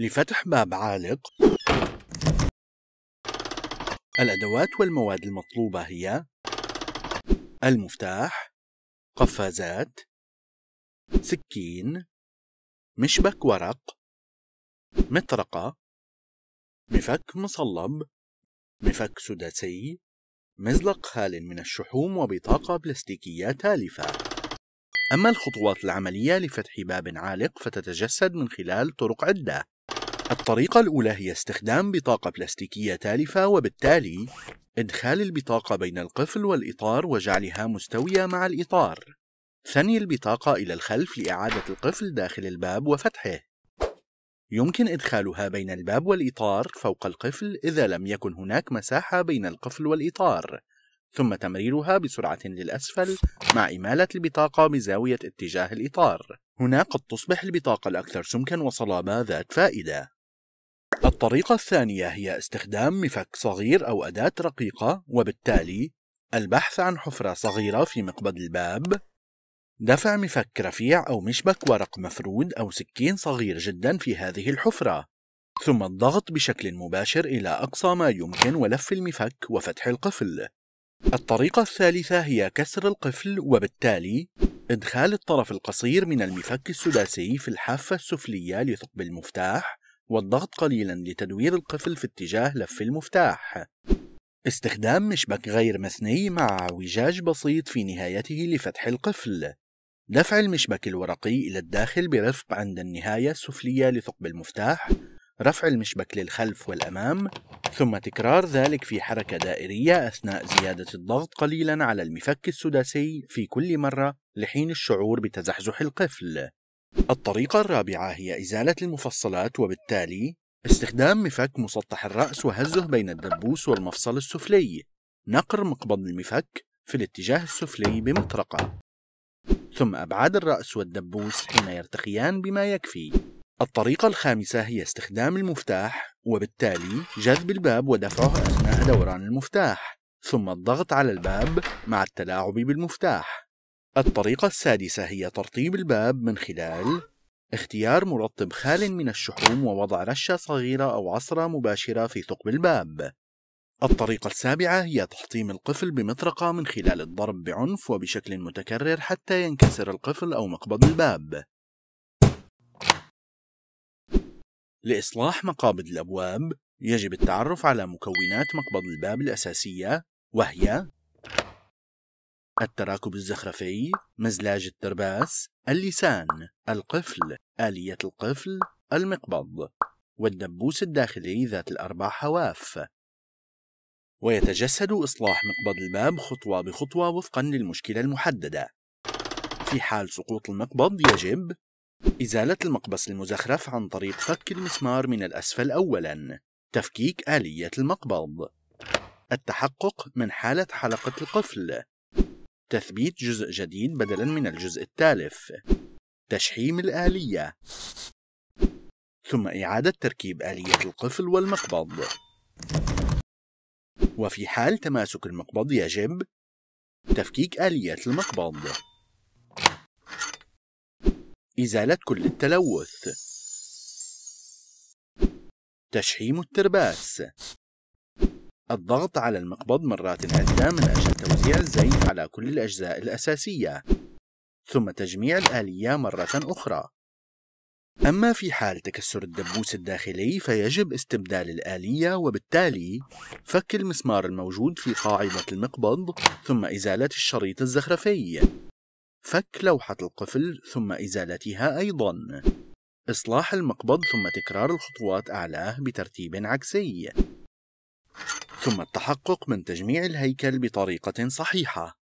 لفتح باب عالق الأدوات والمواد المطلوبة هي المفتاح قفازات سكين مشبك ورق مطرقة مفك مصلب مفك سداسي مزلق خال من الشحوم وبطاقة بلاستيكية تالفة أما الخطوات العملية لفتح باب عالق فتتجسد من خلال طرق عدة الطريقة الأولى هي استخدام بطاقة بلاستيكية تالفة وبالتالي إدخال البطاقة بين القفل والإطار وجعلها مستوية مع الإطار. ثني البطاقة إلى الخلف لإعادة القفل داخل الباب وفتحه. يمكن إدخالها بين الباب والإطار فوق القفل إذا لم يكن هناك مساحة بين القفل والإطار، ثم تمريرها بسرعة للأسفل مع إمالة البطاقة بزاوية اتجاه الإطار. هنا قد تصبح البطاقة الأكثر سمكا وصلابة ذات فائدة. الطريقة الثانية هي استخدام مفك صغير أو أداة رقيقة وبالتالي البحث عن حفرة صغيرة في مقبض الباب دفع مفك رفيع أو مشبك ورق مفرود أو سكين صغير جدا في هذه الحفرة ثم الضغط بشكل مباشر إلى أقصى ما يمكن ولف المفك وفتح القفل الطريقة الثالثة هي كسر القفل وبالتالي إدخال الطرف القصير من المفك السداسي في الحافة السفلية لثقب المفتاح والضغط قليلا لتدوير القفل في اتجاه لف المفتاح استخدام مشبك غير مثني مع وجاج بسيط في نهايته لفتح القفل دفع المشبك الورقي إلى الداخل برفق عند النهاية السفلية لثقب المفتاح رفع المشبك للخلف والأمام ثم تكرار ذلك في حركة دائرية أثناء زيادة الضغط قليلا على المفك السداسي في كل مرة لحين الشعور بتزحزح القفل الطريقة الرابعة هي إزالة المفصلات وبالتالي استخدام مفك مسطح الرأس وهزه بين الدبوس والمفصل السفلي نقر مقبض المفك في الاتجاه السفلي بمطرقة ثم أبعاد الرأس والدبوس حين يرتخيان بما يكفي الطريقة الخامسة هي استخدام المفتاح وبالتالي جذب الباب ودفعه أثناء دوران المفتاح ثم الضغط على الباب مع التلاعب بالمفتاح الطريقة السادسة هي ترطيب الباب من خلال اختيار مرطب خال من الشحوم ووضع رشة صغيرة أو عصرة مباشرة في ثقب الباب. الطريقة السابعة هي تحطيم القفل بمطرقة من خلال الضرب بعنف وبشكل متكرر حتى ينكسر القفل أو مقبض الباب. لإصلاح مقابض الأبواب، يجب التعرف على مكونات مقبض الباب الأساسية، وهي التراكب الزخرفي مزلاج الترباس اللسان القفل آلية القفل المقبض والدبوس الداخلي ذات الأربع حواف ويتجسد إصلاح مقبض الباب خطوة بخطوة وفقا للمشكلة المحددة في حال سقوط المقبض يجب إزالة المقبس المزخرف عن طريق فك المسمار من الأسفل أولا تفكيك آلية المقبض التحقق من حالة حلقة القفل تثبيت جزء جديد بدلا من الجزء التالف تشحيم الآلية ثم إعادة تركيب آلية القفل والمقبض وفي حال تماسك المقبض يجب تفكيك آلية المقبض إزالة كل التلوث تشحيم الترباس الضغط على المقبض مرات عدة من أجل توزيع الزيت على كل الأجزاء الأساسية ثم تجميع الآلية مرة أخرى أما في حال تكسر الدبوس الداخلي فيجب استبدال الآلية وبالتالي فك المسمار الموجود في قاعدة المقبض ثم إزالة الشريط الزخرفي فك لوحة القفل ثم إزالتها أيضا إصلاح المقبض ثم تكرار الخطوات أعلاه بترتيب عكسي ثم التحقق من تجميع الهيكل بطريقة صحيحة